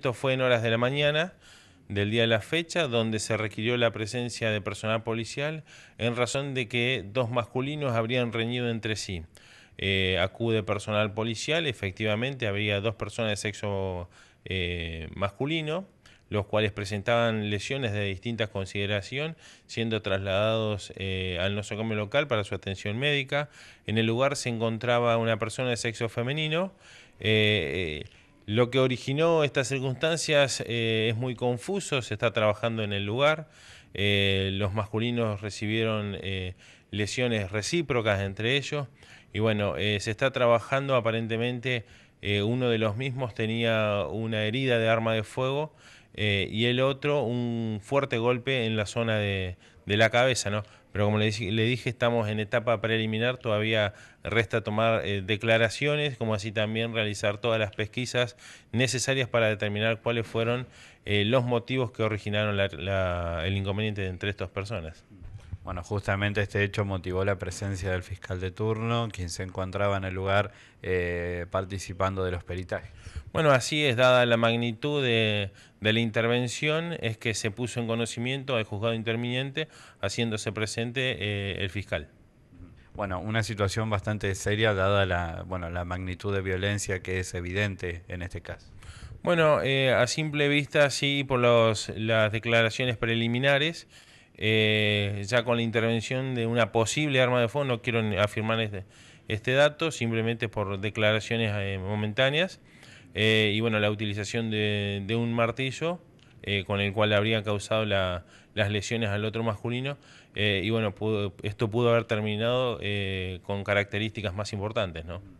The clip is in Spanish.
Esto fue en horas de la mañana del día de la fecha, donde se requirió la presencia de personal policial en razón de que dos masculinos habrían reñido entre sí. Eh, acude personal policial, efectivamente había dos personas de sexo eh, masculino, los cuales presentaban lesiones de distintas consideración, siendo trasladados eh, al nosocomio local para su atención médica. En el lugar se encontraba una persona de sexo femenino. Eh, lo que originó estas circunstancias eh, es muy confuso, se está trabajando en el lugar. Eh, los masculinos recibieron eh, lesiones recíprocas entre ellos. Y bueno, se está trabajando aparentemente eh, uno de los mismos tenía una herida de arma de fuego eh, y el otro un fuerte golpe en la zona de, la cabeza, ¿no? Pero como le, dije, estamos en etapa preliminar, todavía resta tomar eh, declaraciones, como así también realizar todas las pesquisas necesarias para determinar cuáles fueron los motivos que originaron el inconveniente entre estas personas. Bueno, justamente este hecho motivó la presencia del fiscal de turno, quien se encontraba en el lugar eh, participando de los peritajes. Bueno, así es, dada la magnitud de, la intervención, es que se puso en conocimiento al juzgado interminente, haciéndose presente eh, el fiscal. Bueno, una situación bastante seria dada la, bueno, la magnitud de violencia que es evidente en este caso. Bueno, eh, a simple vista sí, por las declaraciones preliminares, eh, ya con la intervención de una posible arma de fuego, no quiero afirmar este, este dato, simplemente por declaraciones eh, momentáneas, eh, y bueno, la utilización de, un martillo con el cual habría causado las lesiones al otro masculino, y bueno, esto pudo haber terminado con características más importantes, ¿no?